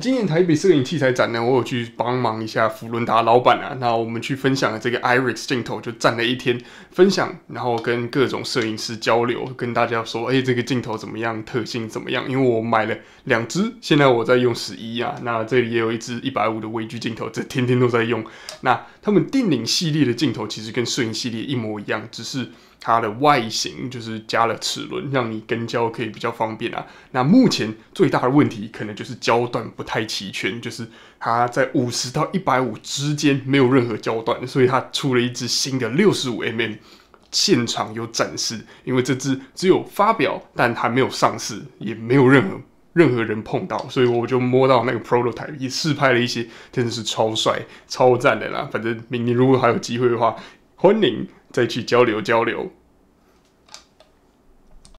今年台北摄影器材展呢，我有去帮忙一下弗伦达老板啊。那我们去分享了这个 Irix 镜头，就站了一天分享，然后跟各种摄影师交流，跟大家说，哎，这个镜头怎么样，特性怎么样？因为我买了两支，现在我在用十一啊。那这里也有一支一百五的微距镜头，这天天都在用。那他们定影系列的镜头其实跟摄影系列一模一样，只是它的外形就是加了齿轮，让你跟焦可以比较方便啊。那目前最大的问题可能就是焦段不。太齐全，就是它在五十到一百五之间没有任何焦段，所以它出了一支新的六十五 mm，现场有展示。因为这支只有发表，但还没有上市，也没有任何任何人碰到，所以我就摸到那个 prototype，也试拍了一些，真的是超帅、超赞的啦。反正明年如果还有机会的话，欢迎再去交流交流。